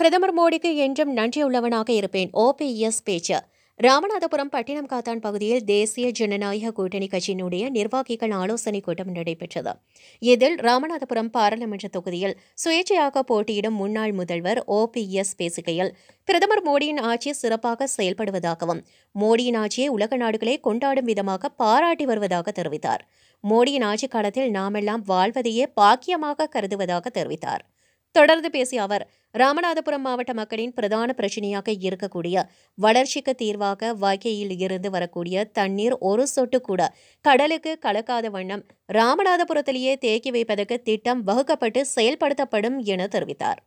பிரதமர் மோடிக்கு என்றும் நன்றியுள்ளவனாக இருப்பேன் ஓபிஎஸ் பேச்சு ராமநாதபுரம் பட்டினம் காத்தான் பகுதியில் தேசிய ஜனநாயக கூட்டணி கட்சியினுடைய நிர்வாகிகள் ஆலோசனைக் கூட்டம் நடைபெற்றது இதில் ராமநாதபுரம் பாராளுமன்ற தொகுதியில் சுயேட்சையாக போட்டியிடும் முன்னாள் முதல்வர் ஓ பி எஸ் பேசுகையில் பிரதமர் மோடியின் ஆட்சி சிறப்பாக செயல்படுவதாகவும் மோடியின் ஆட்சியை உலக நாடுகளே கொண்டாடும் விதமாக பாராட்டி வருவதாக தெரிவித்தார் மோடியின் ஆட்சி காலத்தில் நாமெல்லாம் வாழ்வதையே பாக்கியமாக கருதுவதாக தெரிவித்தார் தொடர்ந்து பேசிய அவர் ராமநாதபுரம் மாவட்ட மக்களின் பிரதான பிரச்சனையாக இருக்கக்கூடிய வளர்ச்சிக்கு தீர்வாக வாய்க்கையில் இருந்து வரக்கூடிய தண்ணீர் ஒரு சொட்டு கூட கடலுக்கு கலக்காத வண்ணம் ராமநாதபுரத்திலேயே தேக்கி வைப்பதற்கு திட்டம் வகுக்கப்பட்டு செயல்படுத்தப்படும் என தெரிவித்தார்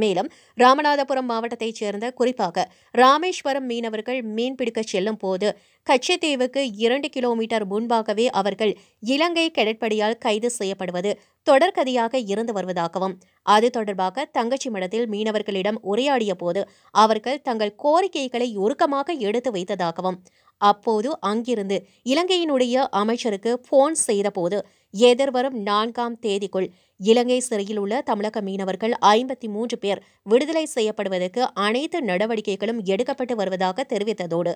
மேலும் ராமநாதபுரம் மாவட்டத்தைச் சேர்ந்த குறிப்பாக ராமேஸ்வரம் மீனவர்கள் மீன்பிடிக்கச் செல்லும் போது கச்சத்தீவுக்கு இரண்டு கிலோமீட்டர் முன்பாகவே அவர்கள் இலங்கை கடற்படையால் கைது செய்யப்படுவது தொடர்கதையாக இருந்து வருவதாகவும் அது தொடர்பாக தங்கச்சி மடத்தில் மீனவர்களிடம் உரையாடிய போது அவர்கள் தங்கள் கோரிக்கைகளை உருக்கமாக எடுத்து வைத்ததாகவும் அப்போது அங்கிருந்து இலங்கையினுடைய அமைச்சருக்கு போன் செய்தபோது எதிர்வரும் நான்காம் தேதிக்குள் இலங்கை சிறையில் உள்ள தமிழக மீனவர்கள் ஐம்பத்தி மூன்று பேர் விடுதலை செய்யப்படுவதற்கு அனைத்து நடவடிக்கைகளும் எடுக்கப்பட்டு வருவதாக தெரிவித்ததோடு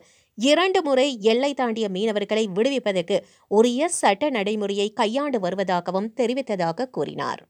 இரண்டு முறை எல்லை தாண்டிய மீனவர்களை விடுவிப்பதற்கு உரிய சட்ட நடைமுறையை கையாண்டு வருவதாகவும் தெரிவித்ததாக கூறினார்